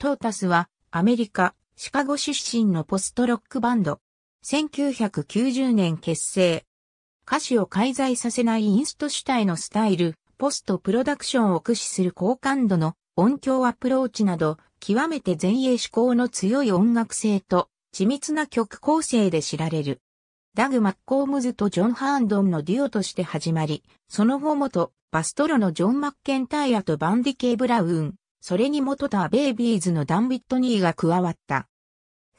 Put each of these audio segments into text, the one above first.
トータスはアメリカ、シカゴ出身のポストロックバンド。1990年結成。歌詞を介在させないインスト主体のスタイル、ポストプロダクションを駆使する好感度の音響アプローチなど、極めて前衛志向の強い音楽性と、緻密な曲構成で知られる。ダグ・マッコームズとジョン・ハーンドンのデュオとして始まり、その後元、バストロのジョン・マッケンタイアとバンディ・ケイ・ブラウン、それに元たベイビーズのダン・ビットニーが加わった。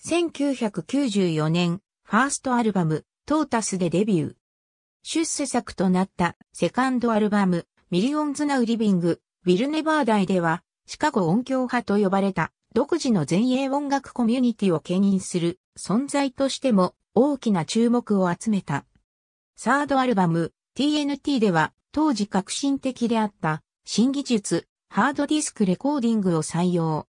1994年、ファーストアルバム、トータスでデビュー。出世作となったセカンドアルバム、ミリオンズ・ナウ・リビング、ウィル・ネバー・ダイでは、シカゴ音響派と呼ばれた独自の前衛音楽コミュニティを牽引する存在としても大きな注目を集めた。サードアルバム TNT では当時革新的であった新技術ハードディスクレコーディングを採用。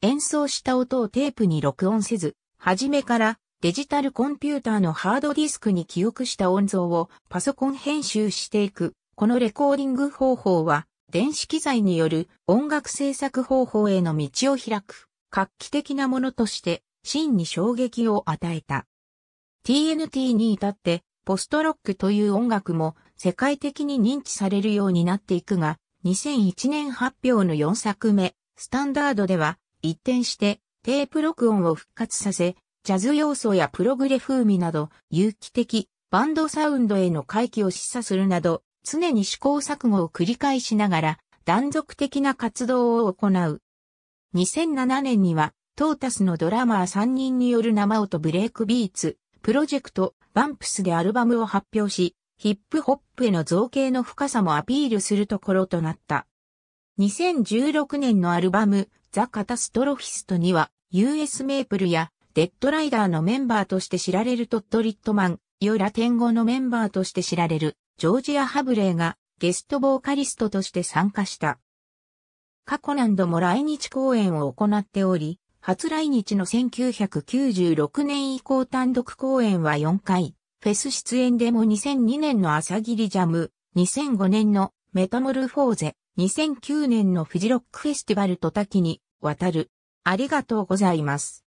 演奏した音をテープに録音せず、はじめからデジタルコンピューターのハードディスクに記憶した音像をパソコン編集していく。このレコーディング方法は、電子機材による音楽制作方法への道を開く、画期的なものとして、真に衝撃を与えた。TNT に至って、ポストロックという音楽も世界的に認知されるようになっていくが、2001年発表の4作目、スタンダードでは、一転して、テープ録音を復活させ、ジャズ要素やプログレ風味など、有機的、バンドサウンドへの回帰を示唆するなど、常に試行錯誤を繰り返しながら、断続的な活動を行う。2007年には、トータスのドラマー3人による生音ブレイクビーツ、プロジェクト、バンプスでアルバムを発表し、ヒップホップへの造形の深さもアピールするところとなった。2016年のアルバム、ザ・カタストロフィストには、US メープルやデッドライダーのメンバーとして知られるトットリットマン、よテ天狗のメンバーとして知られるジョージア・ハブレーがゲストボーカリストとして参加した。過去何度も来日公演を行っており、初来日の1996年以降単独公演は4回、フェス出演でも2002年の朝霧ジャム、2005年のメタモルフォーゼ、2009年のフジロックフェスティバルと多岐に渡る。ありがとうございます。